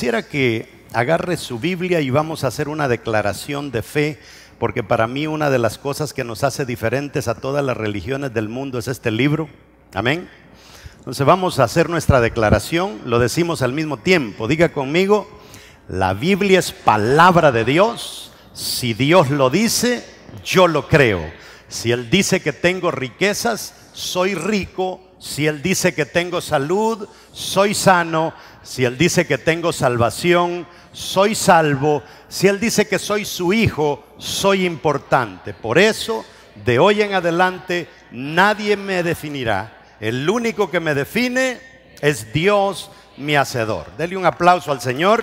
Quisiera que agarre su Biblia y vamos a hacer una declaración de fe, porque para mí una de las cosas que nos hace diferentes a todas las religiones del mundo es este libro. Amén. Entonces vamos a hacer nuestra declaración, lo decimos al mismo tiempo. Diga conmigo, la Biblia es palabra de Dios. Si Dios lo dice, yo lo creo. Si Él dice que tengo riquezas, soy rico si Él dice que tengo salud, soy sano. Si Él dice que tengo salvación, soy salvo. Si Él dice que soy su hijo, soy importante. Por eso, de hoy en adelante, nadie me definirá. El único que me define es Dios, mi hacedor. Dele un aplauso al Señor.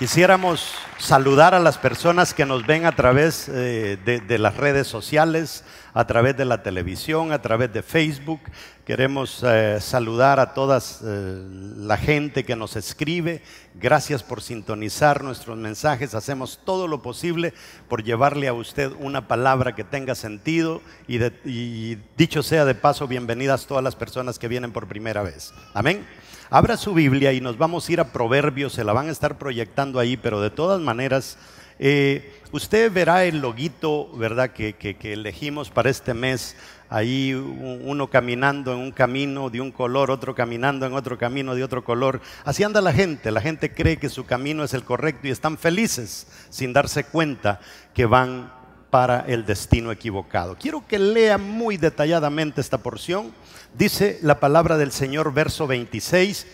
Quisiéramos saludar a las personas que nos ven a través eh, de, las redes sociales, a través de la televisión, a través de Facebook. Queremos eh, saludar a toda eh, la gente que nos escribe. Gracias por sintonizar nuestros mensajes. Hacemos todo lo posible por llevarle a usted una palabra que tenga sentido y, y dicho sea de paso, bienvenidas todas las personas que vienen por primera vez. Amén. Abra su Biblia y nos vamos a ir a Proverbios, se la van a estar proyectando ahí, pero de todas maneras, eh, usted verá el loguito, ¿verdad?, que, que elegimos para este mes ahí uno caminando en un camino de un color, otro caminando en otro camino de otro color. Así anda la gente, la gente cree que su camino es el correcto y están felices sin darse cuenta que van para el destino equivocado. Quiero que lea muy detalladamente esta porción. Dice la palabra del Señor, verso 26.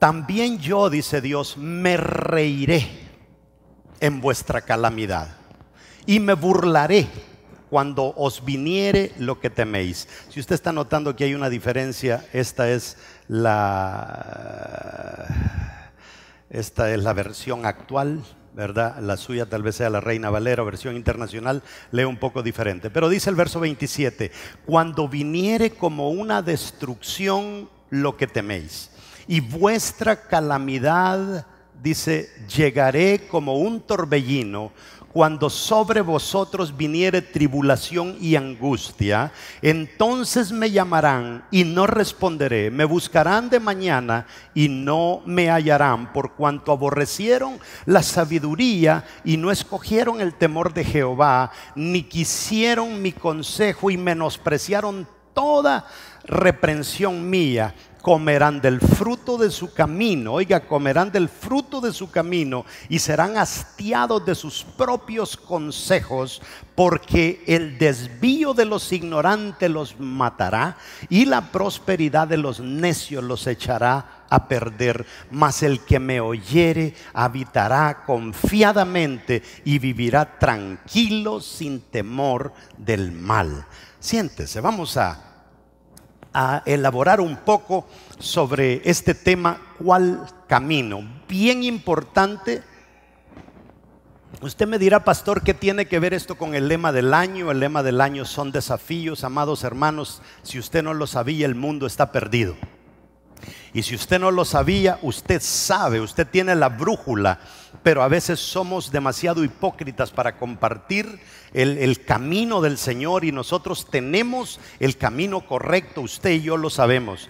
También yo, dice Dios, me reiré en vuestra calamidad y me burlaré cuando os viniere lo que teméis. Si usted está notando que hay una diferencia, esta es la, esta es la versión actual ¿verdad? La suya tal vez sea la Reina Valera, versión internacional, lee un poco diferente. Pero dice el verso 27, cuando viniere como una destrucción lo que teméis, y vuestra calamidad, dice, llegaré como un torbellino, cuando sobre vosotros viniere tribulación y angustia, entonces me llamarán y no responderé, me buscarán de mañana y no me hallarán, por cuanto aborrecieron la sabiduría y no escogieron el temor de Jehová, ni quisieron mi consejo y menospreciaron toda reprensión mía comerán del fruto de su camino, oiga, comerán del fruto de su camino y serán hastiados de sus propios consejos, porque el desvío de los ignorantes los matará y la prosperidad de los necios los echará a perder, mas el que me oyere habitará confiadamente y vivirá tranquilo sin temor del mal. Siéntese, vamos a a elaborar un poco sobre este tema, ¿cuál camino? Bien importante. Usted me dirá, pastor, ¿qué tiene que ver esto con el lema del año? El lema del año son desafíos, amados hermanos. Si usted no lo sabía, el mundo está perdido. Y si usted no lo sabía, usted sabe, usted tiene la brújula, pero a veces somos demasiado hipócritas para compartir el, camino del Señor y nosotros tenemos el camino correcto, usted y yo lo sabemos.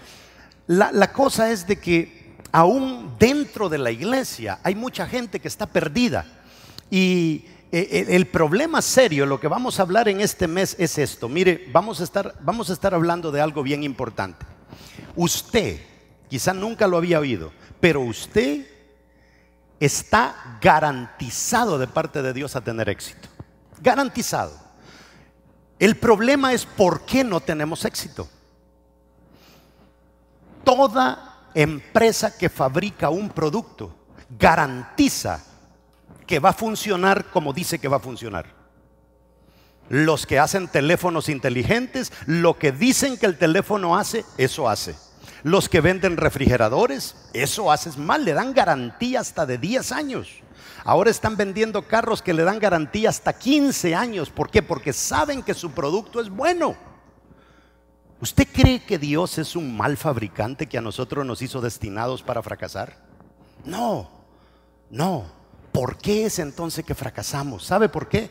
La, cosa es de que aún dentro de la iglesia hay mucha gente que está perdida y eh, eh, el problema serio, lo que vamos a hablar en este mes es esto. Mire, vamos a estar, vamos a estar hablando de algo bien importante. Usted, quizá nunca lo había oído, pero usted está garantizado de parte de Dios a tener éxito garantizado. El problema es por qué no tenemos éxito. Toda empresa que fabrica un producto garantiza que va a funcionar como dice que va a funcionar los que hacen teléfonos inteligentes, lo que dicen que el teléfono hace, eso hace. Los que venden refrigeradores, eso hace. mal, le dan garantía hasta de 10 años. Ahora están vendiendo carros que le dan garantía hasta 15 años. ¿Por qué? Porque saben que su producto es bueno. ¿Usted cree que Dios es un mal fabricante que a nosotros nos hizo destinados para fracasar? No, no. ¿Por qué es entonces que fracasamos? ¿Sabe por qué?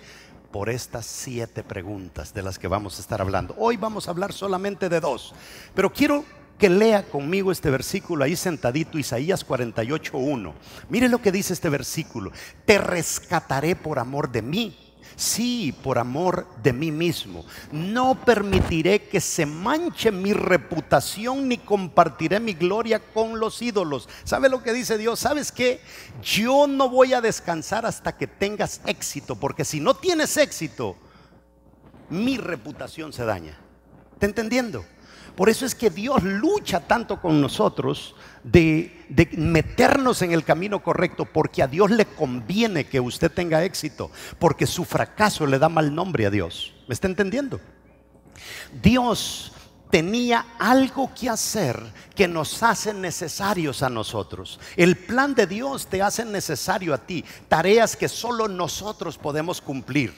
Por estas siete preguntas de las que vamos a estar hablando. Hoy vamos a hablar solamente de dos, pero quiero que lea conmigo este versículo ahí sentadito, Isaías 48.1. Mire lo que dice este versículo. Te rescataré por amor de mí. Sí, por amor de mí mismo. No permitiré que se manche mi reputación ni compartiré mi gloria con los ídolos. ¿Sabe lo que dice Dios? ¿Sabes qué? Yo no voy a descansar hasta que tengas éxito, porque si no tienes éxito, mi reputación se daña. ¿Te entendiendo? Por eso es que Dios lucha tanto con nosotros de, meternos en el camino correcto, porque a Dios le conviene que usted tenga éxito, porque su fracaso le da mal nombre a Dios. ¿Me está entendiendo? Dios tenía algo que hacer que nos hace necesarios a nosotros. El plan de Dios te hace necesario a ti, tareas que solo nosotros podemos cumplir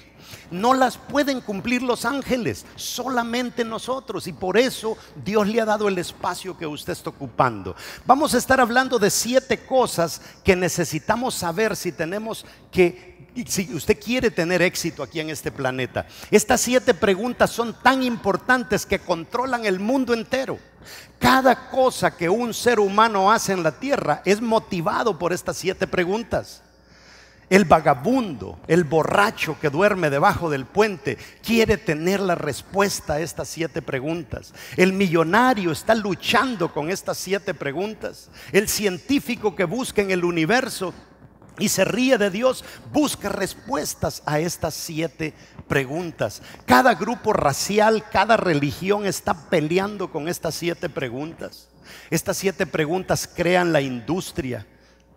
no las pueden cumplir los ángeles, solamente nosotros. Y por eso Dios le ha dado el espacio que usted está ocupando. Vamos a estar hablando de siete cosas que necesitamos saber si tenemos que si usted quiere tener éxito aquí en este planeta. Estas siete preguntas son tan importantes que controlan el mundo entero. Cada cosa que un ser humano hace en la Tierra es motivado por estas siete preguntas el vagabundo, el borracho que duerme debajo del puente, quiere tener la respuesta a estas siete preguntas. El millonario está luchando con estas siete preguntas. El científico que busca en el universo y se ríe de Dios, busca respuestas a estas siete preguntas. Cada grupo racial, cada religión está peleando con estas siete preguntas. Estas siete preguntas crean la industria,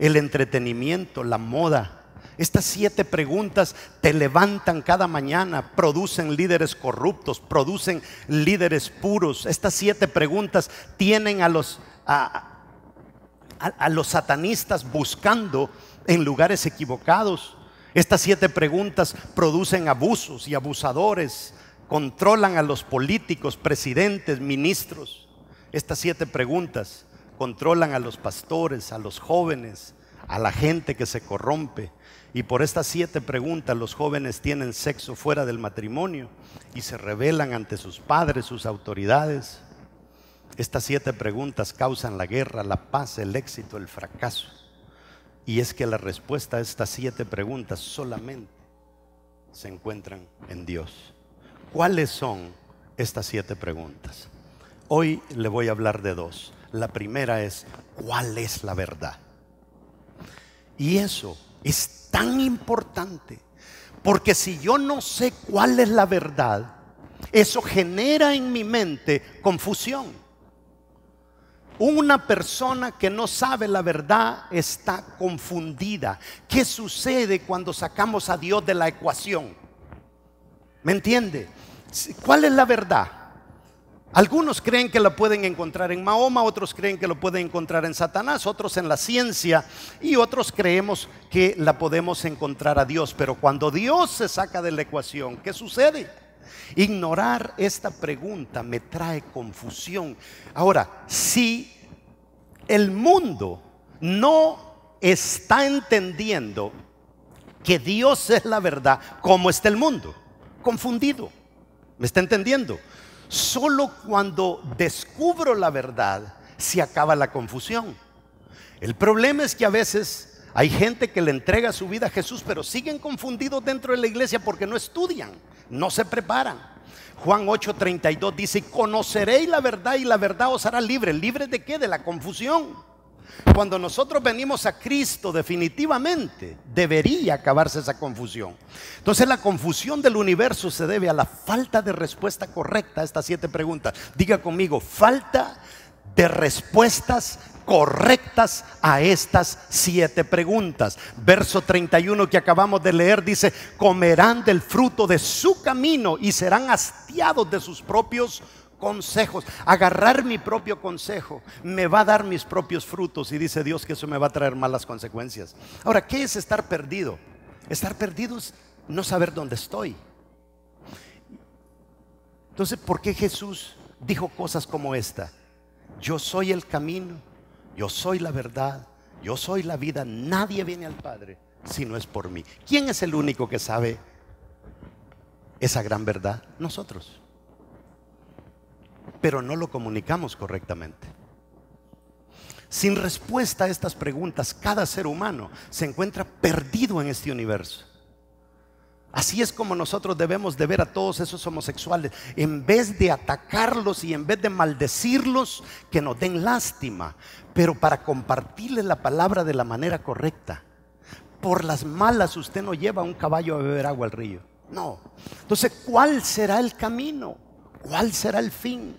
el entretenimiento, la moda, estas siete preguntas te levantan cada mañana, producen líderes corruptos, producen líderes puros. Estas siete preguntas tienen a los, a, los satanistas buscando en lugares equivocados. Estas siete preguntas producen abusos y abusadores, controlan a los políticos, presidentes, ministros. Estas siete preguntas controlan a los pastores, a los jóvenes, a la gente que se corrompe. Y por estas siete preguntas los jóvenes tienen sexo fuera del matrimonio y se rebelan ante sus padres, sus autoridades. Estas siete preguntas causan la guerra, la paz, el éxito, el fracaso. Y es que la respuesta a estas siete preguntas solamente se encuentran en Dios. ¿Cuáles son estas siete preguntas? Hoy le voy a hablar de dos. La primera es, ¿cuál es la verdad? Y eso es tan importante. Porque si yo no sé cuál es la verdad, eso genera en mi mente confusión. Una persona que no sabe la verdad está confundida. ¿Qué sucede cuando sacamos a Dios de la ecuación? ¿Me entiende? ¿Cuál es la verdad? Algunos creen que la pueden encontrar en Mahoma, otros creen que lo pueden encontrar en Satanás, otros en la ciencia y otros creemos que la podemos encontrar a Dios. Pero cuando Dios se saca de la ecuación, ¿qué sucede? Ignorar esta pregunta me trae confusión. Ahora, si el mundo no está entendiendo que Dios es la verdad, ¿cómo está el mundo? Confundido. ¿Me está entendiendo? Solo cuando descubro la verdad se acaba la confusión. El problema es que a veces hay gente que le entrega su vida a Jesús, pero siguen confundidos dentro de la iglesia porque no estudian, no se preparan. Juan 8:32 dice, conoceréis la verdad y la verdad os hará libre. ¿Libre de qué? De la confusión. Cuando nosotros venimos a Cristo, definitivamente debería acabarse esa confusión. Entonces la confusión del universo se debe a la falta de respuesta correcta a estas siete preguntas. Diga conmigo, falta de respuestas correctas a estas siete preguntas. Verso 31 que acabamos de leer dice, comerán del fruto de su camino y serán hastiados de sus propios consejos, agarrar mi propio consejo me va a dar mis propios frutos y dice Dios que eso me va a traer malas consecuencias. Ahora, ¿qué es estar perdido? Estar perdido es no saber dónde estoy. Entonces, ¿por qué Jesús dijo cosas como esta? Yo soy el camino, yo soy la verdad, yo soy la vida, nadie viene al Padre si no es por mí. ¿Quién es el único que sabe esa gran verdad? Nosotros pero no lo comunicamos correctamente. Sin respuesta a estas preguntas, cada ser humano se encuentra perdido en este universo. Así es como nosotros debemos de ver a todos esos homosexuales. En vez de atacarlos y en vez de maldecirlos, que nos den lástima, pero para compartirles la palabra de la manera correcta. Por las malas usted no lleva un caballo a beber agua al río. No. Entonces, ¿cuál será el camino? ¿Cuál será el fin?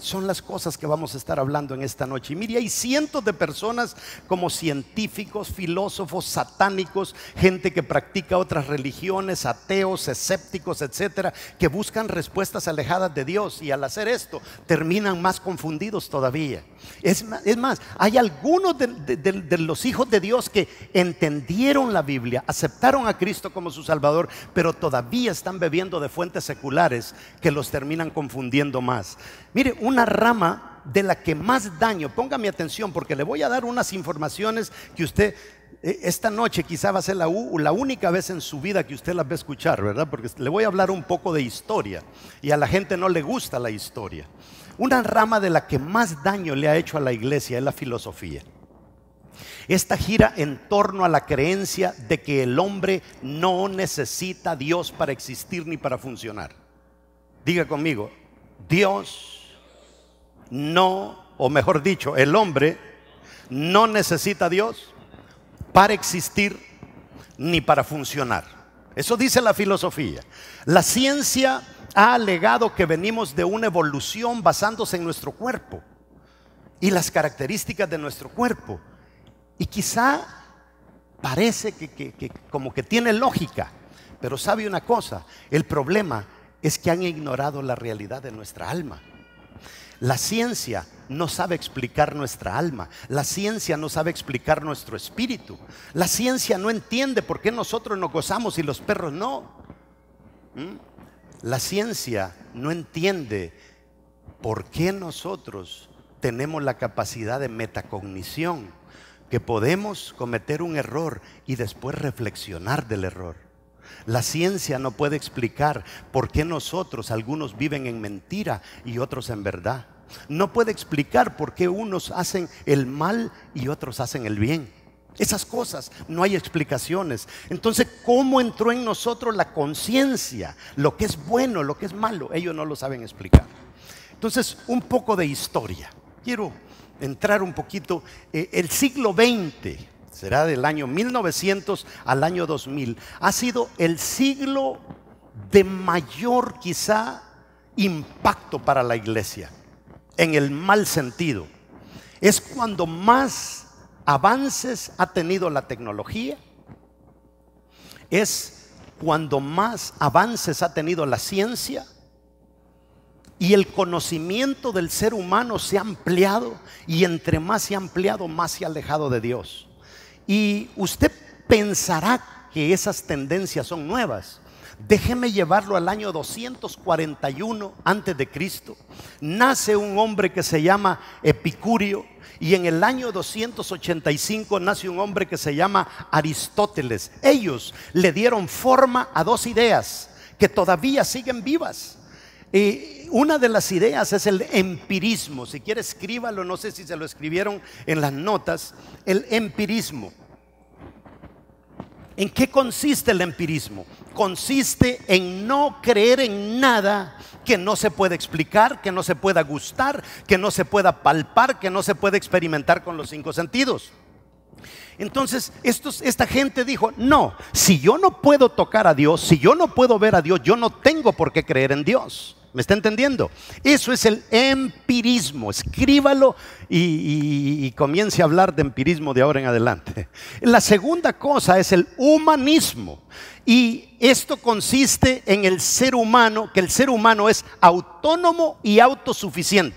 Son las cosas que vamos a estar hablando en esta noche. Y mire, hay cientos de personas como científicos, filósofos, satánicos, gente que practica otras religiones, ateos, escépticos, etcétera, que buscan respuestas alejadas de Dios y al hacer esto terminan más confundidos todavía. Es más, hay algunos de los hijos de Dios que entendieron la Biblia, aceptaron a Cristo como su Salvador, pero todavía están bebiendo de fuentes seculares que los terminan confundiendo más. Mire, una rama de la que más daño, ponga mi atención porque le voy a dar unas informaciones que usted eh, esta noche quizá va a ser la, la, única vez en su vida que usted las va a escuchar, ¿verdad? Porque le voy a hablar un poco de historia y a la gente no le gusta la historia. Una rama de la que más daño le ha hecho a la iglesia es la filosofía. Esta gira en torno a la creencia de que el hombre no necesita Dios para existir ni para funcionar. Diga conmigo, Dios no, o mejor dicho, el hombre no necesita a Dios para existir ni para funcionar. Eso dice la filosofía. La ciencia ha alegado que venimos de una evolución basándose en nuestro cuerpo y las características de nuestro cuerpo. Y quizá parece que, como que tiene lógica, pero sabe una cosa, el problema es que han ignorado la realidad de nuestra alma. La ciencia no sabe explicar nuestra alma, la ciencia no sabe explicar nuestro espíritu, la ciencia no entiende por qué nosotros nos gozamos y los perros no. ¿Mm? La ciencia no entiende por qué nosotros tenemos la capacidad de metacognición, que podemos cometer un error y después reflexionar del error. La ciencia no puede explicar por qué nosotros, algunos viven en mentira y otros en verdad. No puede explicar por qué unos hacen el mal y otros hacen el bien. Esas cosas no hay explicaciones. Entonces, ¿cómo entró en nosotros la conciencia? Lo que es bueno, lo que es malo, ellos no lo saben explicar. Entonces, un poco de historia. Quiero entrar un poquito. Eh, el siglo XX será del año 1900 al año 2000, ha sido el siglo de mayor quizá impacto para la iglesia, en el mal sentido. Es cuando más avances ha tenido la tecnología, es cuando más avances ha tenido la ciencia y el conocimiento del ser humano se ha ampliado y entre más se ha ampliado, más se ha alejado de Dios. Y usted pensará que esas tendencias son nuevas. Déjeme llevarlo al año 241 antes de Cristo. Nace un hombre que se llama Epicurio y en el año 285 nace un hombre que se llama Aristóteles. Ellos le dieron forma a dos ideas que todavía siguen vivas. Y eh, una de las ideas es el empirismo. Si quiere escríbalo, no sé si se lo escribieron en las notas, el empirismo. ¿En qué consiste el empirismo? Consiste en no creer en nada que no se pueda explicar, que no se pueda gustar, que no se pueda palpar, que no se pueda experimentar con los cinco sentidos. Entonces, esta gente dijo, no, si yo no puedo tocar a Dios, si yo no puedo ver a Dios, yo no tengo por qué creer en Dios. ¿Me está entendiendo? Eso es el empirismo. Escríbalo y, comience a hablar de empirismo de ahora en adelante. La segunda cosa es el humanismo. Y esto consiste en el ser humano, que el ser humano es autónomo y autosuficiente.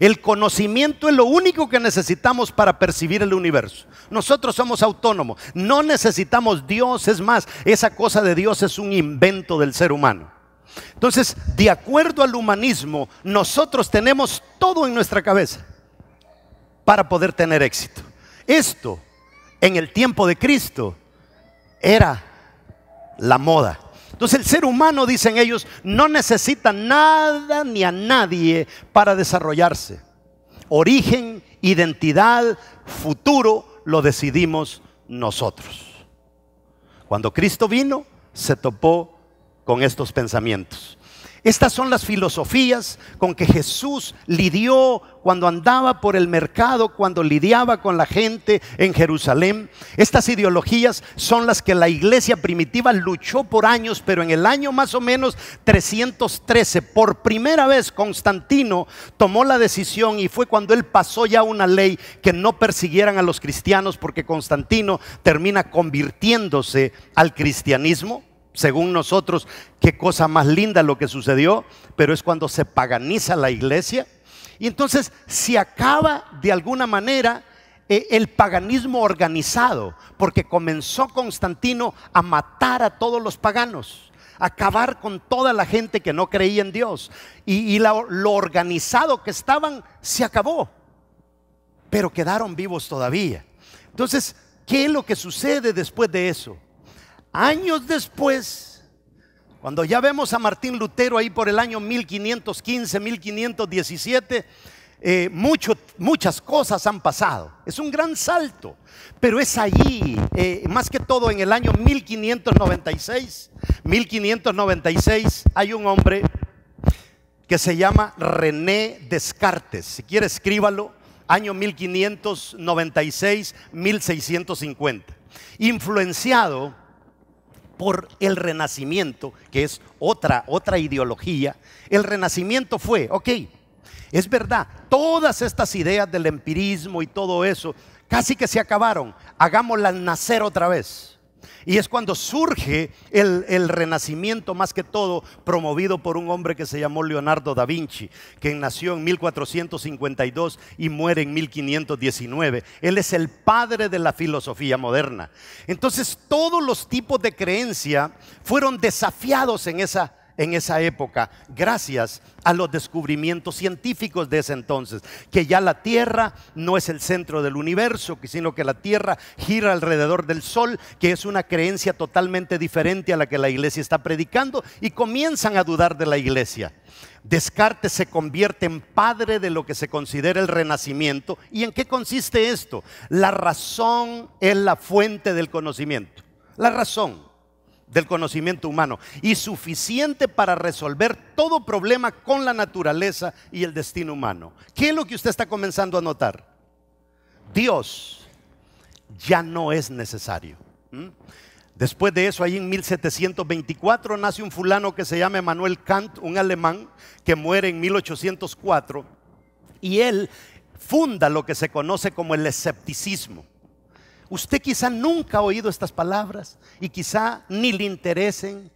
El conocimiento es lo único que necesitamos para percibir el universo. Nosotros somos autónomos, no necesitamos Dios, es más, esa cosa de Dios es un invento del ser humano. Entonces, de acuerdo al humanismo, nosotros tenemos todo en nuestra cabeza para poder tener éxito. Esto, en el tiempo de Cristo, era la moda. Entonces el ser humano, dicen ellos, no necesita nada ni a nadie para desarrollarse. Origen, identidad, futuro, lo decidimos nosotros. Cuando Cristo vino, se topó con estos pensamientos. Estas son las filosofías con que Jesús lidió cuando andaba por el mercado, cuando lidiaba con la gente en Jerusalén. Estas ideologías son las que la iglesia primitiva luchó por años, pero en el año más o menos 313, por primera vez Constantino tomó la decisión y fue cuando él pasó ya una ley que no persiguieran a los cristianos porque Constantino termina convirtiéndose al cristianismo según nosotros, qué cosa más linda lo que sucedió, pero es cuando se paganiza la iglesia. Y entonces se acaba de alguna manera eh, el paganismo organizado, porque comenzó Constantino a matar a todos los paganos, a acabar con toda la gente que no creía en Dios. Y, lo organizado que estaban se acabó, pero quedaron vivos todavía. Entonces, ¿qué es lo que sucede después de eso? Años después, cuando ya vemos a Martín Lutero ahí por el año 1515, 1517, eh, muchas cosas han pasado. Es un gran salto, pero es allí, eh, más que todo en el año 1596, 1596 hay un hombre que se llama René Descartes. Si quiere escríbalo, año 1596, 1650. Influenciado por el renacimiento, que es otra, otra ideología, el renacimiento fue, ok, es verdad, todas estas ideas del empirismo y todo eso casi que se acabaron, hagámoslas nacer otra vez. Y es cuando surge el, renacimiento más que todo promovido por un hombre que se llamó Leonardo da Vinci, que nació en 1452 y muere en 1519. Él es el padre de la filosofía moderna. Entonces todos los tipos de creencia fueron desafiados en esa en esa época, gracias a los descubrimientos científicos de ese entonces, que ya la Tierra no es el centro del universo, sino que la Tierra gira alrededor del Sol, que es una creencia totalmente diferente a la que la iglesia está predicando, y comienzan a dudar de la iglesia. Descartes se convierte en padre de lo que se considera el renacimiento. ¿Y en qué consiste esto? La razón es la fuente del conocimiento. La razón del conocimiento humano y suficiente para resolver todo problema con la naturaleza y el destino humano. ¿Qué es lo que usted está comenzando a notar? Dios ya no es necesario. ¿Mm? Después de eso, ahí en 1724 nace un fulano que se llama Emanuel Kant, un alemán que muere en 1804, y él funda lo que se conoce como el escepticismo. Usted quizá nunca ha oído estas palabras y quizá ni le interesen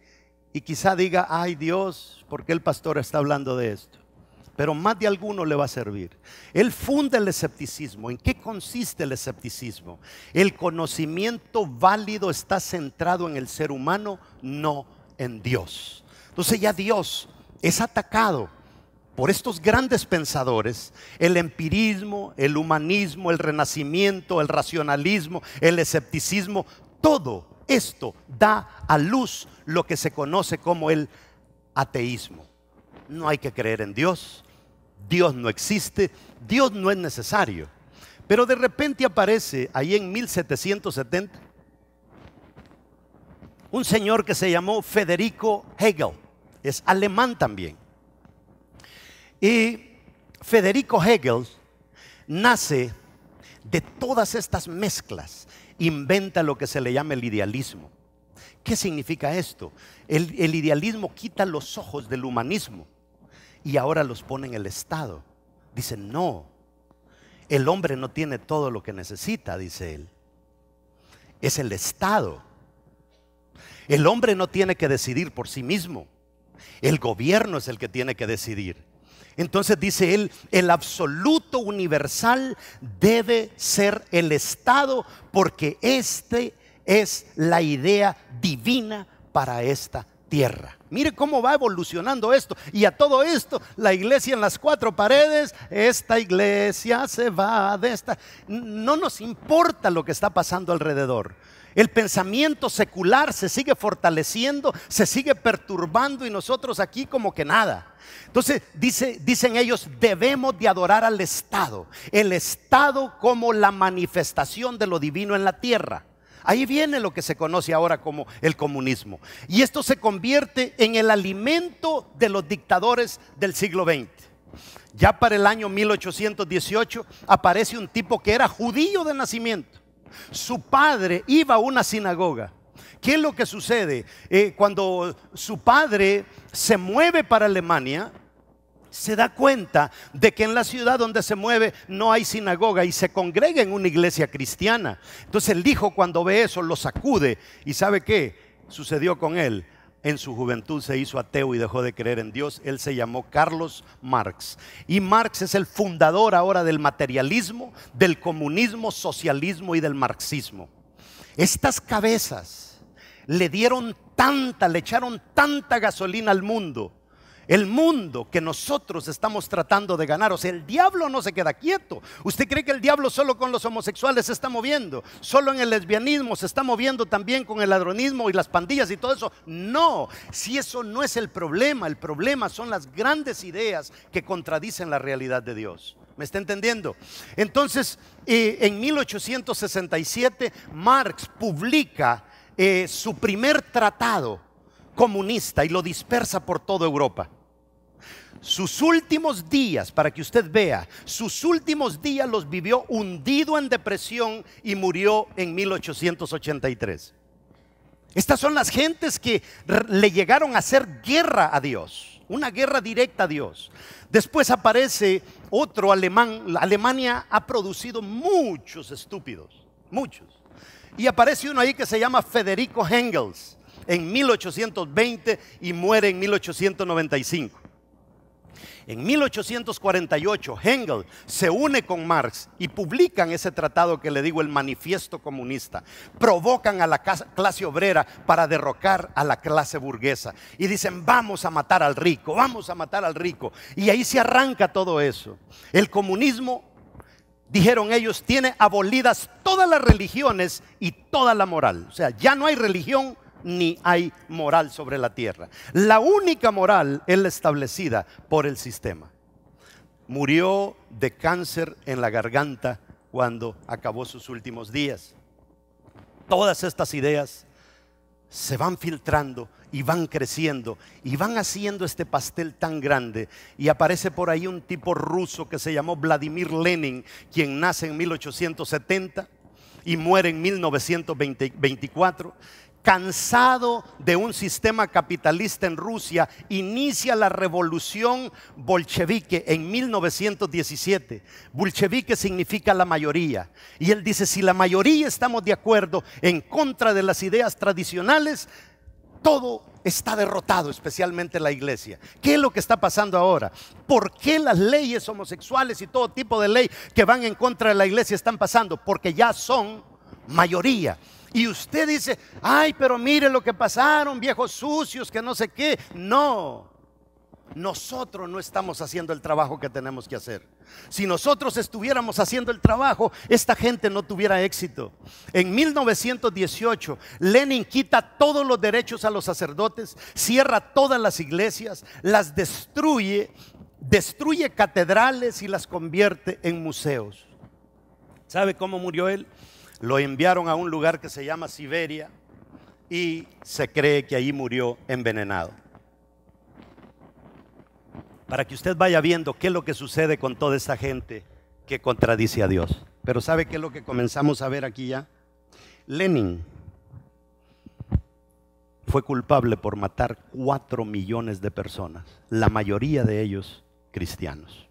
y quizá diga, ay Dios, porque el pastor está hablando de esto? Pero más de alguno le va a servir. Él funda el escepticismo. ¿En qué consiste el escepticismo? El conocimiento válido está centrado en el ser humano, no en Dios. Entonces ya Dios es atacado por estos grandes pensadores, el empirismo, el humanismo, el renacimiento, el racionalismo, el escepticismo, todo esto da a luz lo que se conoce como el ateísmo. No hay que creer en Dios, Dios no existe, Dios no es necesario. Pero de repente aparece ahí en 1770 un señor que se llamó Federico Hegel, es alemán también y Federico Hegel nace de todas estas mezclas, inventa lo que se le llama el idealismo. ¿Qué significa esto? El, idealismo quita los ojos del humanismo y ahora los pone en el Estado. Dice, no, el hombre no tiene todo lo que necesita, dice él. Es el Estado. El hombre no tiene que decidir por sí mismo. El gobierno es el que tiene que decidir. Entonces dice él, el absoluto universal debe ser el Estado porque este es la idea divina para esta tierra. Mire cómo va evolucionando esto. Y a todo esto, la iglesia en las cuatro paredes, esta iglesia se va de esta. No nos importa lo que está pasando alrededor. El pensamiento secular se sigue fortaleciendo, se sigue perturbando y nosotros aquí como que nada. Entonces dicen ellos, debemos de adorar al Estado, el Estado como la manifestación de lo divino en la tierra. Ahí viene lo que se conoce ahora como el comunismo. Y esto se convierte en el alimento de los dictadores del siglo XX. Ya para el año 1818 aparece un tipo que era judío de nacimiento su padre iba a una sinagoga. ¿Qué es lo que sucede? Eh, cuando su padre se mueve para Alemania, se da cuenta de que en la ciudad donde se mueve no hay sinagoga y se congrega en una iglesia cristiana. Entonces el hijo cuando ve eso lo sacude y sabe qué sucedió con él en su juventud se hizo ateo y dejó de creer en Dios. Él se llamó Carlos Marx. Y Marx es el fundador ahora del materialismo, del comunismo, socialismo y del marxismo. Estas cabezas le dieron tanta, le echaron tanta gasolina al mundo el mundo que nosotros estamos tratando de ganar. O sea, el diablo no se queda quieto. ¿Usted cree que el diablo solo con los homosexuales se está moviendo? ¿Solo en el lesbianismo se está moviendo también con el ladronismo y las pandillas y todo eso? No, si eso no es el problema, el problema son las grandes ideas que contradicen la realidad de Dios. ¿Me está entendiendo? Entonces, eh, en 1867, Marx publica eh, su primer tratado comunista y lo dispersa por toda Europa. Sus últimos días, para que usted vea, sus últimos días los vivió hundido en depresión y murió en 1883. Estas son las gentes que le llegaron a hacer guerra a Dios, una guerra directa a Dios. Después aparece otro alemán. Alemania ha producido muchos estúpidos, muchos. Y aparece uno ahí que se llama Federico Engels en 1820 y muere en 1895. En 1848, Engel se une con Marx y publican ese tratado que le digo, el Manifiesto Comunista. Provocan a la clase obrera para derrocar a la clase burguesa. Y dicen, vamos a matar al rico, vamos a matar al rico. Y ahí se arranca todo eso. El comunismo, dijeron ellos, tiene abolidas todas las religiones y toda la moral. O sea, ya no hay religión ni hay moral sobre la tierra. La única moral es la establecida por el sistema. Murió de cáncer en la garganta cuando acabó sus últimos días. Todas estas ideas se van filtrando y van creciendo y van haciendo este pastel tan grande. Y aparece por ahí un tipo ruso que se llamó Vladimir Lenin, quien nace en 1870 y muere en 1924 cansado de un sistema capitalista en Rusia, inicia la revolución bolchevique en 1917. Bolchevique significa la mayoría. Y él dice, si la mayoría estamos de acuerdo en contra de las ideas tradicionales, todo está derrotado, especialmente la iglesia. ¿Qué es lo que está pasando ahora? ¿Por qué las leyes homosexuales y todo tipo de ley que van en contra de la iglesia están pasando? Porque ya son mayoría. Y usted dice, ay, pero mire lo que pasaron, viejos sucios, que no sé qué. No, nosotros no estamos haciendo el trabajo que tenemos que hacer. Si nosotros estuviéramos haciendo el trabajo, esta gente no tuviera éxito. En 1918, Lenin quita todos los derechos a los sacerdotes, cierra todas las iglesias, las destruye, destruye catedrales y las convierte en museos. ¿Sabe cómo murió él? Lo enviaron a un lugar que se llama Siberia y se cree que allí murió envenenado. Para que usted vaya viendo qué es lo que sucede con toda esta gente que contradice a Dios. Pero ¿sabe qué es lo que comenzamos a ver aquí ya? Lenin fue culpable por matar cuatro millones de personas, la mayoría de ellos cristianos.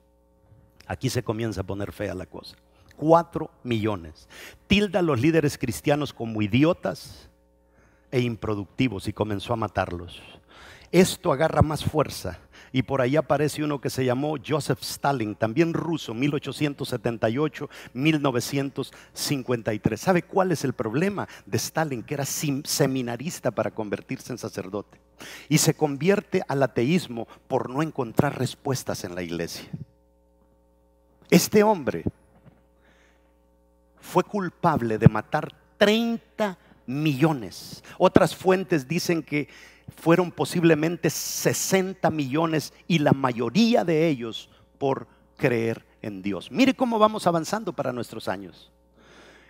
Aquí se comienza a poner fea la cosa. 4 millones. Tilda a los líderes cristianos como idiotas e improductivos y comenzó a matarlos. Esto agarra más fuerza y por ahí aparece uno que se llamó Joseph Stalin, también ruso, 1878-1953. ¿Sabe cuál es el problema de Stalin? Que era seminarista para convertirse en sacerdote y se convierte al ateísmo por no encontrar respuestas en la iglesia. Este hombre fue culpable de matar 30 millones. Otras fuentes dicen que fueron posiblemente 60 millones y la mayoría de ellos por creer en Dios. Mire cómo vamos avanzando para nuestros años.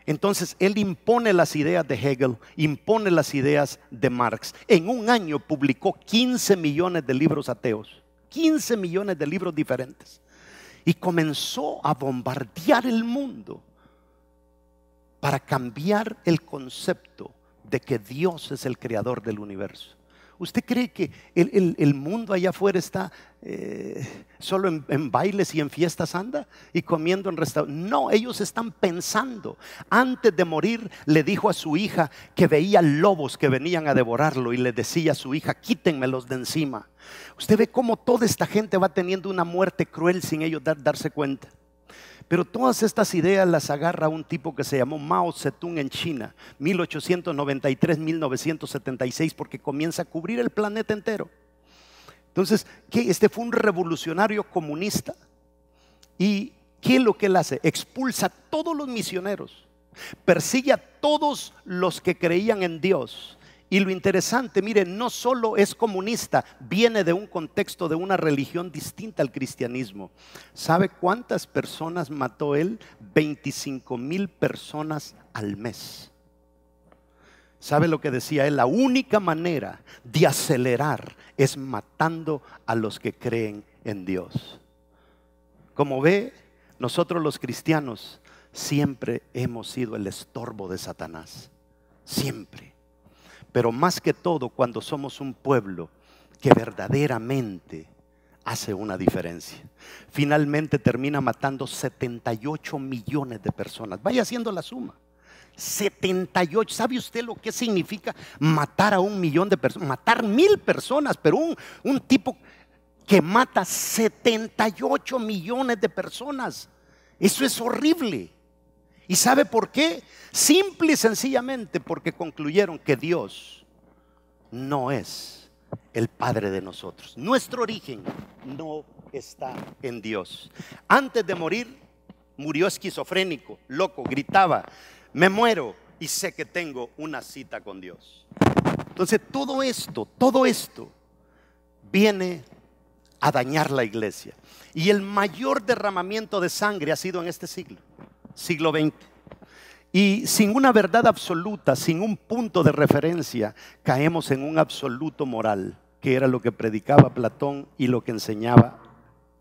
Entonces él impone las ideas de Hegel, impone las ideas de Marx. En un año publicó 15 millones de libros ateos, 15 millones de libros diferentes. Y comenzó a bombardear el mundo para cambiar el concepto de que Dios es el creador del universo. ¿Usted cree que el, mundo allá afuera está eh, solo en, bailes y en fiestas anda y comiendo en restaurantes? No, ellos están pensando. Antes de morir le dijo a su hija que veía lobos que venían a devorarlo y le decía a su hija, quítenmelos de encima. Usted ve cómo toda esta gente va teniendo una muerte cruel sin ellos darse cuenta. Pero todas estas ideas las agarra un tipo que se llamó Mao Zedong en China, 1893-1976, porque comienza a cubrir el planeta entero. Entonces, este fue un revolucionario comunista. ¿Y qué es lo que él hace? Expulsa a todos los misioneros, persigue a todos los que creían en Dios, y lo interesante, miren, no solo es comunista, viene de un contexto, de una religión distinta al cristianismo. ¿Sabe cuántas personas mató él? 25 mil personas al mes. ¿Sabe lo que decía él? La única manera de acelerar es matando a los que creen en Dios. Como ve, nosotros los cristianos siempre hemos sido el estorbo de Satanás. Siempre pero más que todo cuando somos un pueblo que verdaderamente hace una diferencia. Finalmente termina matando 78 millones de personas. Vaya haciendo la suma. 78. ¿Sabe usted lo que significa matar a un millón de personas? Matar mil personas, pero un, un, tipo que mata 78 millones de personas. Eso es horrible. ¿Y sabe por qué? Simple y sencillamente porque concluyeron que Dios no es el Padre de nosotros. Nuestro origen no está en Dios. Antes de morir, murió esquizofrénico, loco, gritaba, me muero y sé que tengo una cita con Dios. Entonces todo esto, todo esto viene a dañar la iglesia. Y el mayor derramamiento de sangre ha sido en este siglo siglo XX. Y sin una verdad absoluta, sin un punto de referencia, caemos en un absoluto moral, que era lo que predicaba Platón y lo que enseñaba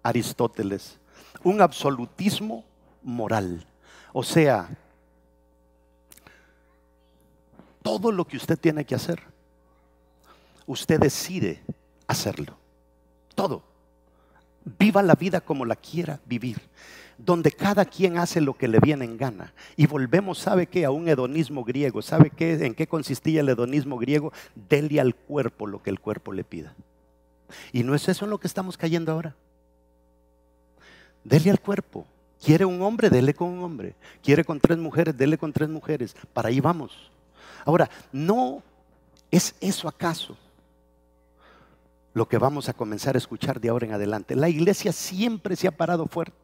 Aristóteles. Un absolutismo moral. O sea, todo lo que usted tiene que hacer, usted decide hacerlo. Todo. Viva la vida como la quiera vivir donde cada quien hace lo que le viene en gana. Y volvemos, ¿sabe qué? A un hedonismo griego. ¿Sabe qué? en qué consistía el hedonismo griego? Dele al cuerpo lo que el cuerpo le pida. Y no es eso en lo que estamos cayendo ahora. Dele al cuerpo. Quiere un hombre, dele con un hombre. Quiere con tres mujeres, dele con tres mujeres. Para ahí vamos. Ahora, ¿no es eso acaso lo que vamos a comenzar a escuchar de ahora en adelante? La iglesia siempre se ha parado fuerte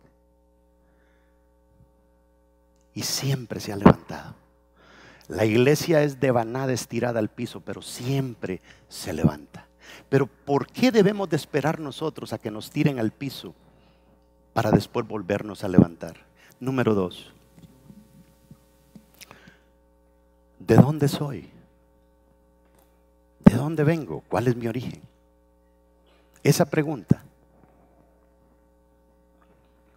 y siempre se ha levantado. La iglesia es devanada, estirada al piso, pero siempre se levanta. Pero ¿por qué debemos de esperar nosotros a que nos tiren al piso para después volvernos a levantar? Número dos, ¿de dónde soy? ¿De dónde vengo? ¿Cuál es mi origen? Esa pregunta,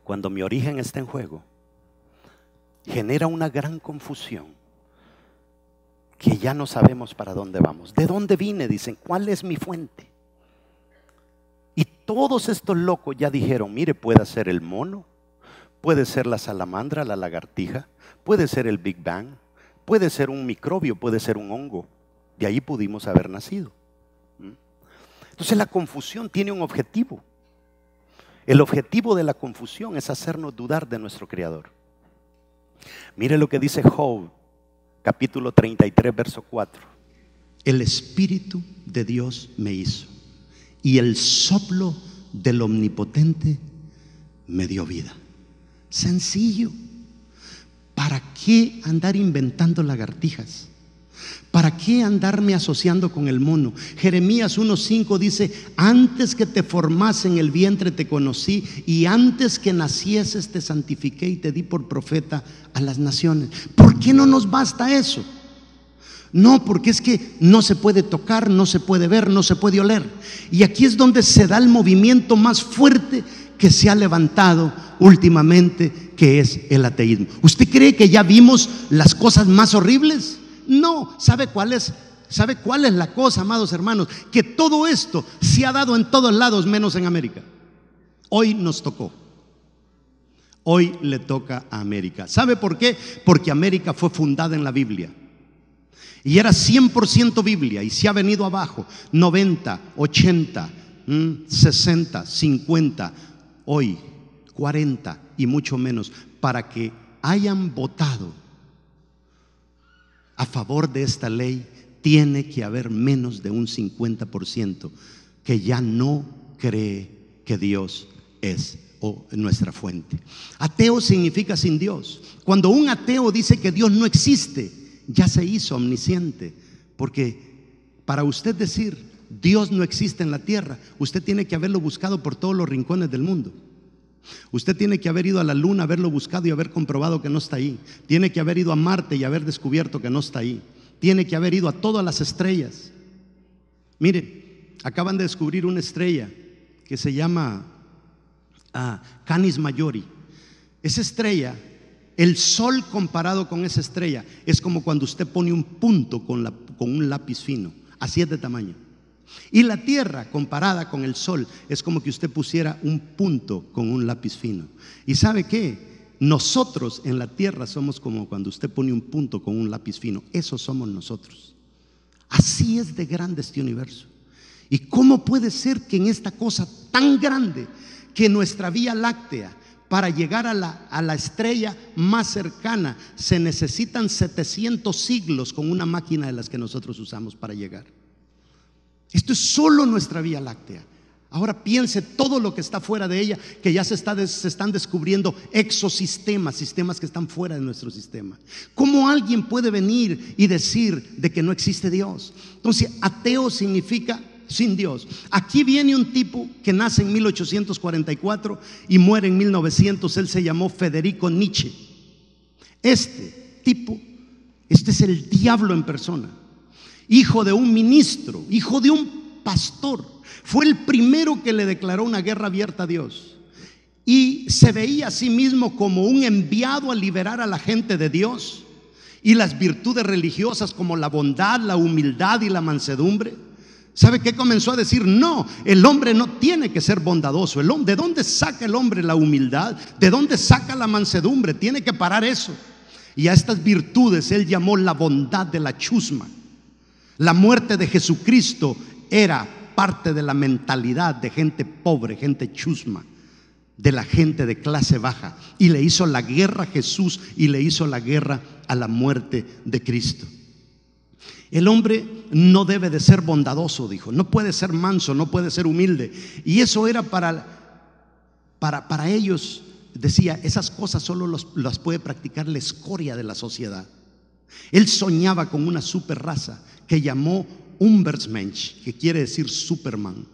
cuando mi origen está en juego, genera una gran confusión que ya no sabemos para dónde vamos. ¿De dónde vine? Dicen, ¿cuál es mi fuente? Y todos estos locos ya dijeron, mire, puede ser el mono, puede ser la salamandra, la lagartija, puede ser el Big Bang, puede ser un microbio, puede ser un hongo. De ahí pudimos haber nacido. ¿Mm? Entonces la confusión tiene un objetivo. El objetivo de la confusión es hacernos dudar de nuestro Creador. Mire lo que dice Job, capítulo 33, verso 4. El Espíritu de Dios me hizo y el soplo del Omnipotente me dio vida. Sencillo. ¿Para qué andar inventando lagartijas? ¿Para qué andarme asociando con el mono? Jeremías 1.5 dice, antes que te formase en el vientre te conocí y antes que nacieses te santifiqué y te di por profeta a las naciones. ¿Por qué no nos basta eso? No, porque es que no se puede tocar, no se puede ver, no se puede oler. Y aquí es donde se da el movimiento más fuerte que se ha levantado últimamente, que es el ateísmo. ¿Usted cree que ya vimos las cosas más horribles? No, ¿sabe cuál es? ¿Sabe cuál es la cosa, amados hermanos? Que todo esto se ha dado en todos lados, menos en América. Hoy nos tocó. Hoy le toca a América. ¿Sabe por qué? Porque América fue fundada en la Biblia. Y era 100% Biblia y se ha venido abajo. 90, 80, 60, 50, hoy 40 y mucho menos para que hayan votado a favor de esta ley tiene que haber menos de un 50% que ya no cree que Dios es nuestra fuente. Ateo significa sin Dios. Cuando un ateo dice que Dios no existe, ya se hizo omnisciente, porque para usted decir Dios no existe en la tierra, usted tiene que haberlo buscado por todos los rincones del mundo. Usted tiene que haber ido a la luna, haberlo buscado y haber comprobado que no está ahí. Tiene que haber ido a Marte y haber descubierto que no está ahí. Tiene que haber ido a todas las estrellas. Mire, acaban de descubrir una estrella que se llama ah, Canis Majori. Esa estrella, el sol comparado con esa estrella, es como cuando usted pone un punto con, con un lápiz fino. Así es de tamaño. Y la tierra, comparada con el sol, es como que usted pusiera un punto con un lápiz fino. ¿Y sabe qué? Nosotros en la tierra somos como cuando usted pone un punto con un lápiz fino. Eso somos nosotros. Así es de grande este universo. ¿Y cómo puede ser que en esta cosa tan grande que nuestra Vía Láctea, para llegar a la, a la estrella más cercana, se necesitan 700 siglos con una máquina de las que nosotros usamos para llegar? Esto es solo nuestra Vía Láctea. Ahora piense todo lo que está fuera de ella, que ya se, están descubriendo exosistemas, sistemas que están fuera de nuestro sistema. ¿Cómo alguien puede venir y decir de que no existe Dios? Entonces, ateo significa sin Dios. Aquí viene un tipo que nace en 1844 y muere en 1900. Él se llamó Federico Nietzsche. Este tipo, este es el diablo en persona hijo de un ministro, hijo de un pastor, fue el primero que le declaró una guerra abierta a Dios. Y se veía a sí mismo como un enviado a liberar a la gente de Dios y las virtudes religiosas como la bondad, la humildad y la mansedumbre. ¿Sabe qué comenzó a decir? No, el hombre no tiene que ser bondadoso. El hombre, ¿De dónde saca el hombre la humildad? ¿De dónde saca la mansedumbre? Tiene que parar eso. Y a estas virtudes él llamó la bondad de la chusma. La muerte de Jesucristo era parte de la mentalidad de gente pobre, gente chusma, de la gente de clase baja. Y le hizo la guerra a Jesús y le hizo la guerra a la muerte de Cristo. El hombre no debe de ser bondadoso, dijo, no puede ser manso, no puede ser humilde. Y eso era para, para, ellos, decía, esas cosas solo las puede practicar la escoria de la sociedad. Él soñaba con una super raza que llamó Umbersmensch, que quiere decir Superman.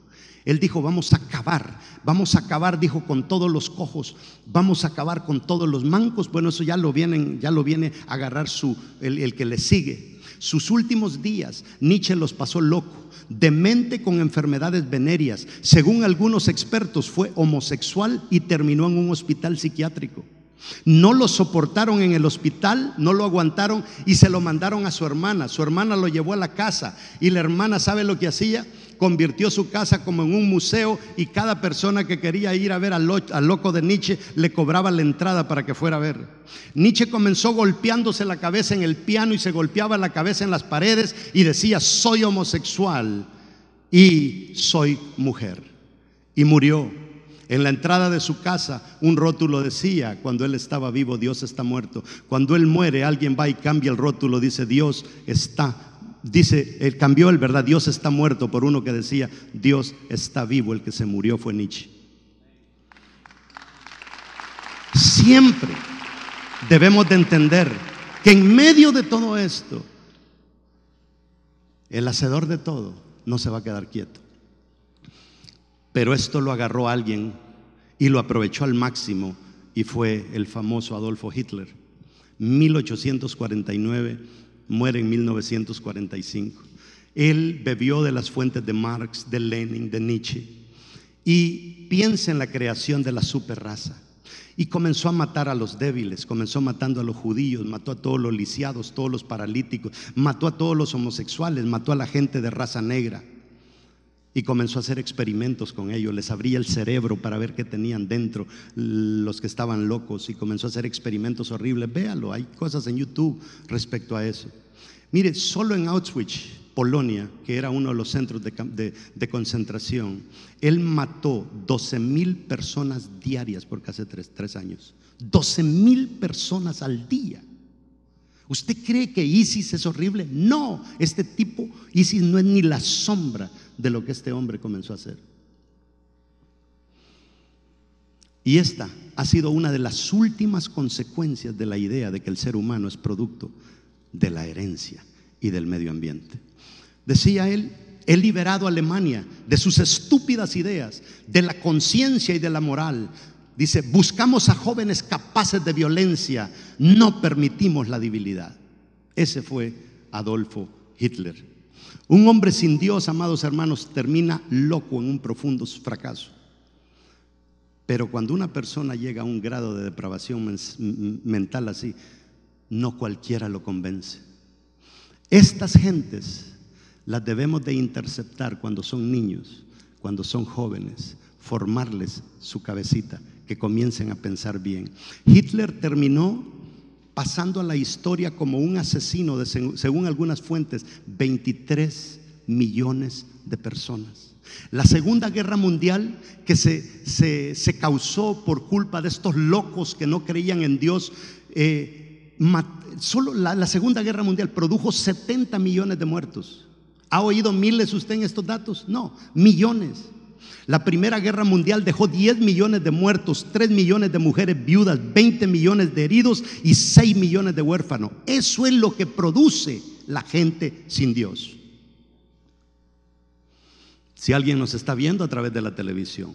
Él dijo, vamos a acabar, vamos a acabar, dijo, con todos los cojos, vamos a acabar con todos los mancos. Bueno, eso ya lo vienen, ya lo viene a agarrar su, el, el que le sigue. Sus últimos días Nietzsche los pasó loco, demente con enfermedades venéreas. Según algunos expertos fue homosexual y terminó en un hospital psiquiátrico. No lo soportaron en el hospital, no lo aguantaron y se lo mandaron a su hermana. Su hermana lo llevó a la casa y la hermana sabe lo que hacía. Convirtió su casa como en un museo y cada persona que quería ir a ver al, loco de Nietzsche le cobraba la entrada para que fuera a ver. Nietzsche comenzó golpeándose la cabeza en el piano y se golpeaba la cabeza en las paredes y decía, soy homosexual y soy mujer. Y murió en la entrada de su casa un rótulo decía, cuando él estaba vivo, Dios está muerto. Cuando él muere, alguien va y cambia el rótulo, dice, Dios está dice, él eh, cambió el verdad, Dios está muerto por uno que decía, Dios está vivo, el que se murió fue Nietzsche. Siempre debemos de entender que en medio de todo esto, el hacedor de todo no se va a quedar quieto. Pero esto lo agarró alguien y lo aprovechó al máximo y fue el famoso Adolfo Hitler. 1849, muere en 1945. Él bebió de las fuentes de Marx, de Lenin, de Nietzsche y piensa en la creación de la superraza. Y comenzó a matar a los débiles, comenzó matando a los judíos, mató a todos los lisiados, todos los paralíticos, mató a todos los homosexuales, mató a la gente de raza negra y comenzó a hacer experimentos con ellos, les abría el cerebro para ver qué tenían dentro los que estaban locos y comenzó a hacer experimentos horribles. Véalo, hay cosas en YouTube respecto a eso. Mire, solo en Auschwitz, Polonia, que era uno de los centros de, de, concentración, él mató 12 mil personas diarias por casi tres, tres años. 12 mil personas al día. ¿Usted cree que ISIS es horrible? No, este tipo, ISIS no es ni la sombra de lo que este hombre comenzó a hacer. Y esta ha sido una de las últimas consecuencias de la idea de que el ser humano es producto de la herencia y del medio ambiente. Decía él, he liberado a Alemania de sus estúpidas ideas, de la conciencia y de la moral. Dice, buscamos a jóvenes capaces de violencia, no permitimos la debilidad. Ese fue Adolfo Hitler. Un hombre sin Dios, amados hermanos, termina loco en un profundo fracaso. Pero cuando una persona llega a un grado de depravación mental así, no cualquiera lo convence. Estas gentes las debemos de interceptar cuando son niños, cuando son jóvenes, formarles su cabecita, que comiencen a pensar bien. Hitler terminó pasando a la historia como un asesino según algunas fuentes, 23 millones de personas. La Segunda Guerra Mundial que se, se, causó por culpa de estos locos que no creían en Dios, eh, solo la, la Segunda Guerra Mundial produjo 70 millones de muertos. ¿Ha oído miles usted en estos datos? No, millones. La Primera Guerra Mundial dejó 10 millones de muertos, 3 millones de mujeres viudas, 20 millones de heridos y 6 millones de huérfanos. Eso es lo que produce la gente sin Dios. Si alguien nos está viendo a través de la televisión,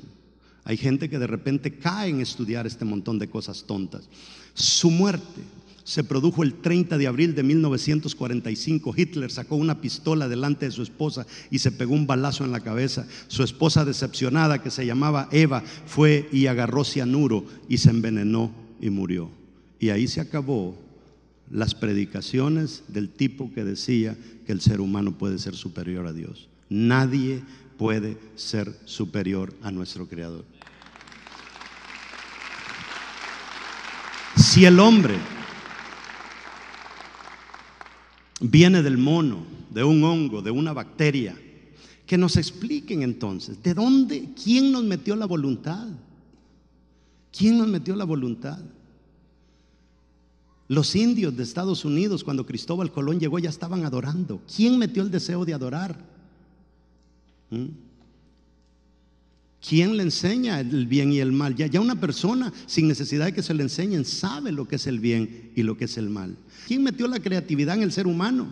hay gente que de repente cae en estudiar este montón de cosas tontas. Su muerte, se produjo el 30 de abril de 1945. Hitler sacó una pistola delante de su esposa y se pegó un balazo en la cabeza. Su esposa decepcionada, que se llamaba Eva, fue y agarró cianuro y se envenenó y murió. Y ahí se acabó las predicaciones del tipo que decía que el ser humano puede ser superior a Dios. Nadie puede ser superior a nuestro Creador. Si el hombre viene del mono, de un hongo, de una bacteria. Que nos expliquen entonces, ¿de dónde? ¿Quién nos metió la voluntad? ¿Quién nos metió la voluntad? Los indios de Estados Unidos, cuando Cristóbal Colón llegó, ya estaban adorando. ¿Quién metió el deseo de adorar? ¿Mm? ¿Quién le enseña el bien y el mal? Ya, una persona, sin necesidad de que se le enseñen, sabe lo que es el bien y lo que es el mal. ¿Quién metió la creatividad en el ser humano?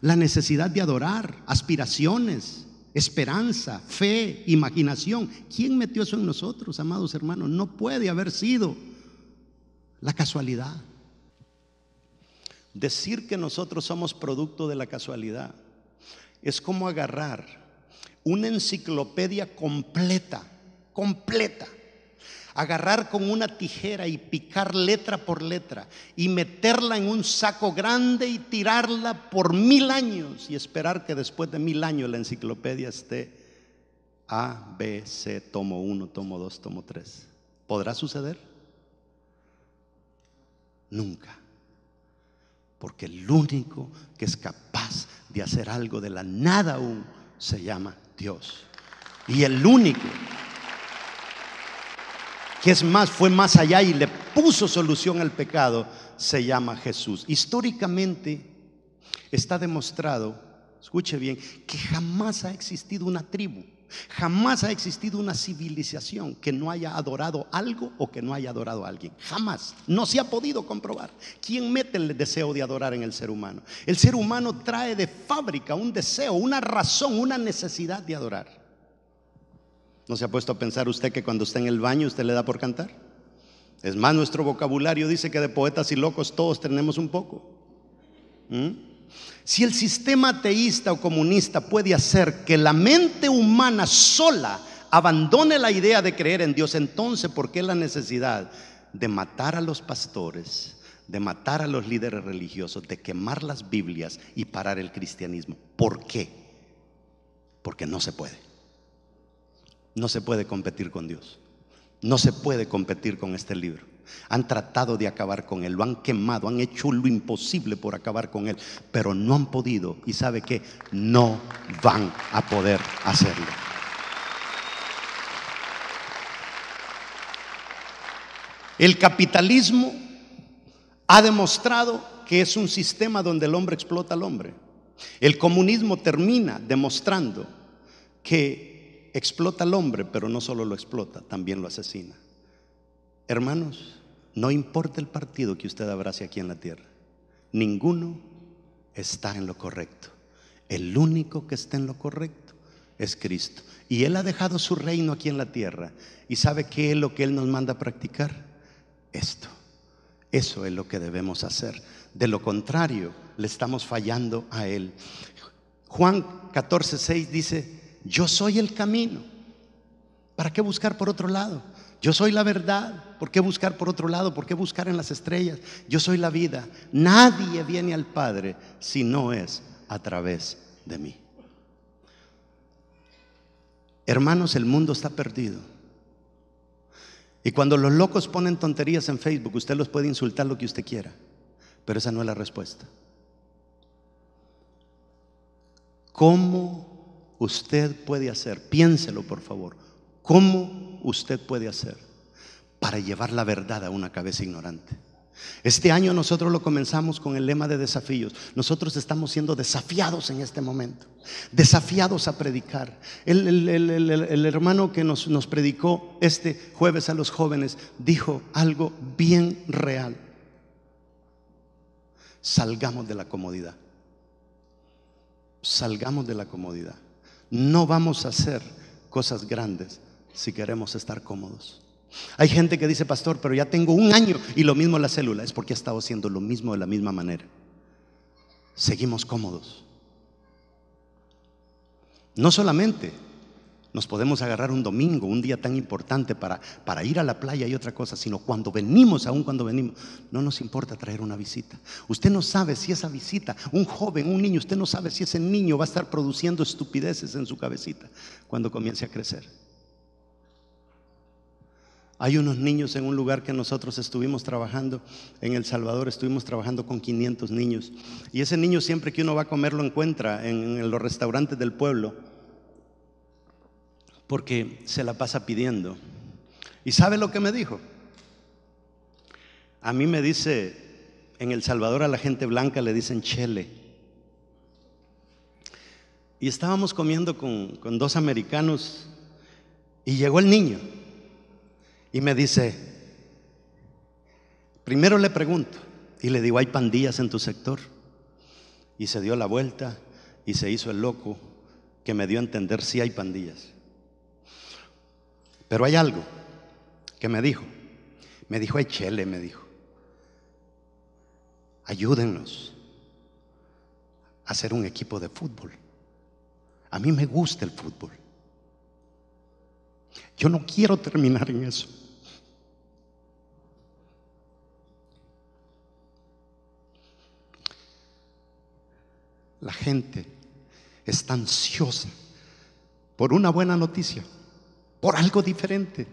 La necesidad de adorar, aspiraciones, esperanza, fe, imaginación. ¿Quién metió eso en nosotros, amados hermanos? No puede haber sido la casualidad. Decir que nosotros somos producto de la casualidad es como agarrar una enciclopedia completa, completa. Agarrar con una tijera y picar letra por letra y meterla en un saco grande y tirarla por mil años y esperar que después de mil años la enciclopedia esté A, B, C, tomo uno, tomo dos, tomo tres. ¿Podrá suceder? Nunca. Porque el único que es capaz de hacer algo de la nada aún se llama Dios. Y el único que es más, fue más allá y le puso solución al pecado, se llama Jesús. Históricamente está demostrado, escuche bien, que jamás ha existido una tribu Jamás ha existido una civilización que no haya adorado algo o que no haya adorado a alguien. Jamás. No se ha podido comprobar. ¿Quién mete el deseo de adorar en el ser humano? El ser humano trae de fábrica un deseo, una razón, una necesidad de adorar. ¿No se ha puesto a pensar usted que cuando está en el baño usted le da por cantar? Es más, nuestro vocabulario dice que de poetas y locos todos tenemos un poco. ¿Mm? Si el sistema ateísta o comunista puede hacer que la mente humana sola abandone la idea de creer en Dios, entonces ¿por qué la necesidad de matar a los pastores, de matar a los líderes religiosos, de quemar las Biblias y parar el cristianismo? ¿Por qué? Porque no se puede. No se puede competir con Dios. No se puede competir con este libro. Han tratado de acabar con él, lo han quemado, han hecho lo imposible por acabar con él, pero no han podido y sabe que no van a poder hacerlo. El capitalismo ha demostrado que es un sistema donde el hombre explota al hombre. El comunismo termina demostrando que explota al hombre, pero no solo lo explota, también lo asesina. Hermanos, no importa el partido que usted abrace aquí en la tierra, ninguno está en lo correcto. El único que está en lo correcto es Cristo. Y Él ha dejado su reino aquí en la tierra. ¿Y sabe qué es lo que Él nos manda a practicar? Esto. Eso es lo que debemos hacer. De lo contrario, le estamos fallando a Él. Juan 14, 6 dice, yo soy el camino. ¿Para qué buscar por otro lado? Yo soy la verdad. ¿Por qué buscar por otro lado? ¿Por qué buscar en las estrellas? Yo soy la vida. Nadie viene al Padre si no es a través de mí. Hermanos, el mundo está perdido. Y cuando los locos ponen tonterías en Facebook, usted los puede insultar lo que usted quiera, pero esa no es la respuesta. ¿Cómo usted puede hacer? Piénselo, por favor ¿Cómo usted puede hacer para llevar la verdad a una cabeza ignorante? Este año nosotros lo comenzamos con el lema de desafíos. Nosotros estamos siendo desafiados en este momento, desafiados a predicar. El, hermano que nos predicó este jueves a los jóvenes dijo algo bien real. Salgamos de la comodidad. Salgamos de la comodidad. No vamos a hacer cosas grandes si queremos estar cómodos. Hay gente que dice, pastor, pero ya tengo un año y lo mismo la célula. Es porque ha estado haciendo lo mismo de la misma manera. Seguimos cómodos. No solamente nos podemos agarrar un domingo, un día tan importante para, para ir a la playa y otra cosa, sino cuando venimos, aún cuando venimos, no nos importa traer una visita. Usted no sabe si esa visita, un joven, un niño, usted no sabe si ese niño va a estar produciendo estupideces en su cabecita cuando comience a crecer. Hay unos niños en un lugar que nosotros estuvimos trabajando, en El Salvador estuvimos trabajando con 500 niños. Y ese niño siempre que uno va a comer lo encuentra en, los restaurantes del pueblo, porque se la pasa pidiendo. ¿Y sabe lo que me dijo? A mí me dice, en El Salvador a la gente blanca le dicen chele. Y estábamos comiendo con, con dos americanos y llegó el niño. Y me dice, primero le pregunto y le digo, ¿hay pandillas en tu sector? Y se dio la vuelta y se hizo el loco que me dio a entender si hay pandillas. Pero hay algo que me dijo. Me dijo, chele, me dijo. ayúdenos a hacer un equipo de fútbol. A mí me gusta el fútbol. Yo no quiero terminar en eso. La gente está ansiosa por una buena noticia, por algo diferente.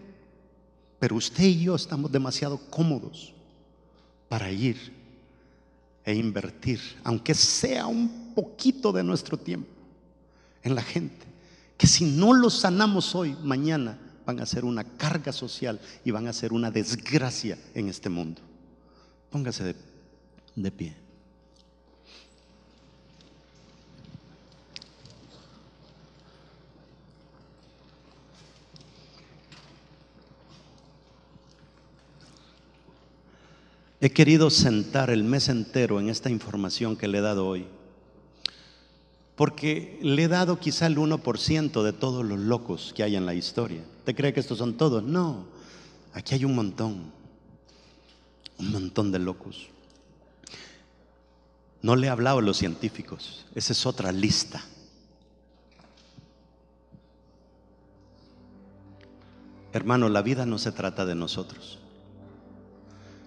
Pero usted y yo estamos demasiado cómodos para ir e invertir, aunque sea un poquito de nuestro tiempo, en la gente que si no los sanamos hoy, mañana van a ser una carga social y van a ser una desgracia en este mundo. Póngase de, de pie. He querido sentar el mes entero en esta información que le he dado hoy porque le he dado quizá el 1% de todos los locos que hay en la historia. ¿Te cree que estos son todos? No, aquí hay un montón, un montón de locos. No le he hablado a los científicos, esa es otra lista. Hermano, la vida no se trata de nosotros.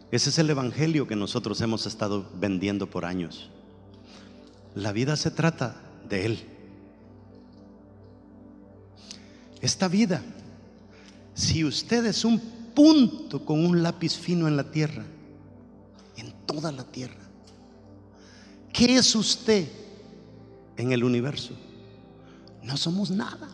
Ese es el evangelio que nosotros hemos estado vendiendo por años. La vida se trata de Él. Esta vida, si usted es un punto con un lápiz fino en la tierra, en toda la tierra, ¿qué es usted en el universo? No somos nada.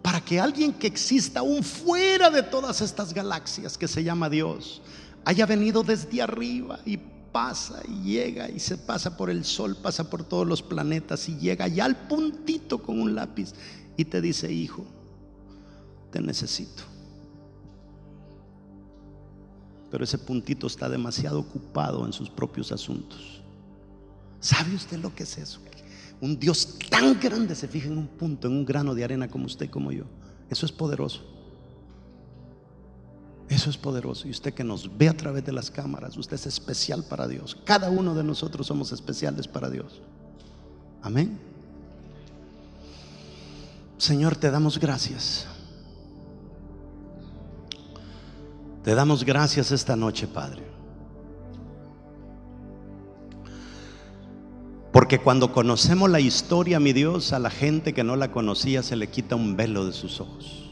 Para que alguien que exista aún fuera de todas estas galaxias que se llama Dios, haya venido desde arriba y pasa y llega y se pasa por el sol, pasa por todos los planetas y llega ya al puntito con un lápiz y te dice, hijo, te necesito. Pero ese puntito está demasiado ocupado en sus propios asuntos. ¿Sabe usted lo que es eso? Un Dios tan grande se fija en un punto, en un grano de arena como usted, como yo. Eso es poderoso. Eso es poderoso. Y usted que nos ve a través de las cámaras, usted es especial para Dios. Cada uno de nosotros somos especiales para Dios. Amén. Señor, te damos gracias. Te damos gracias esta noche, Padre. Porque cuando conocemos la historia, mi Dios, a la gente que no la conocía se le quita un velo de sus ojos.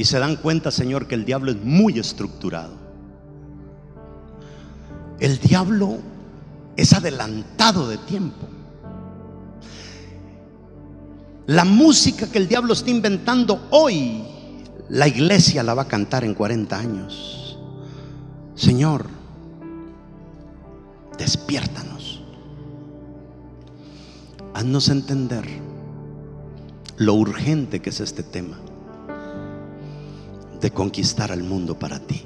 Y se dan cuenta, Señor, que el diablo es muy estructurado. El diablo es adelantado de tiempo. La música que el diablo está inventando hoy, la iglesia la va a cantar en 40 años. Señor, despiértanos. Haznos entender lo urgente que es este tema de conquistar al mundo para ti.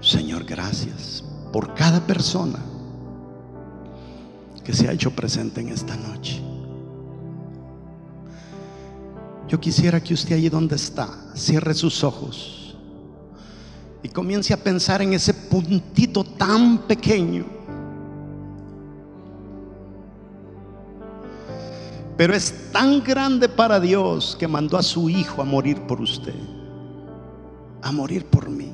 Señor, gracias por cada persona que se ha hecho presente en esta noche. Yo quisiera que usted allí donde está cierre sus ojos y comience a pensar en ese puntito tan pequeño Pero es tan grande para Dios que mandó a su Hijo a morir por usted, a morir por mí.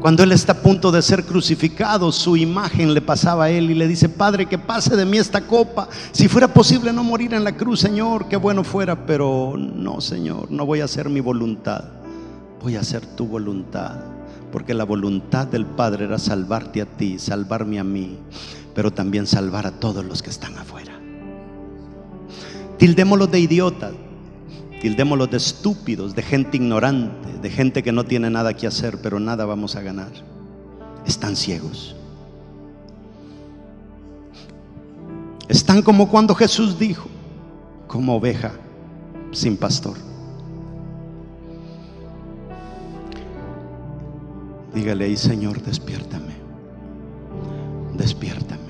Cuando Él está a punto de ser crucificado, su imagen le pasaba a Él y le dice, Padre, que pase de mí esta copa. Si fuera posible no morir en la cruz, Señor, qué bueno fuera, pero no, Señor, no voy a hacer mi voluntad, voy a hacer tu voluntad. Porque la voluntad del Padre era salvarte a ti, salvarme a mí, pero también salvar a todos los que están afuera. Tildémoslos de idiotas, tildémoslos de estúpidos, de gente ignorante, de gente que no tiene nada que hacer, pero nada vamos a ganar. Están ciegos. Están como cuando Jesús dijo, como oveja sin pastor. Dígale ahí, Señor, despiértame. Despiértame.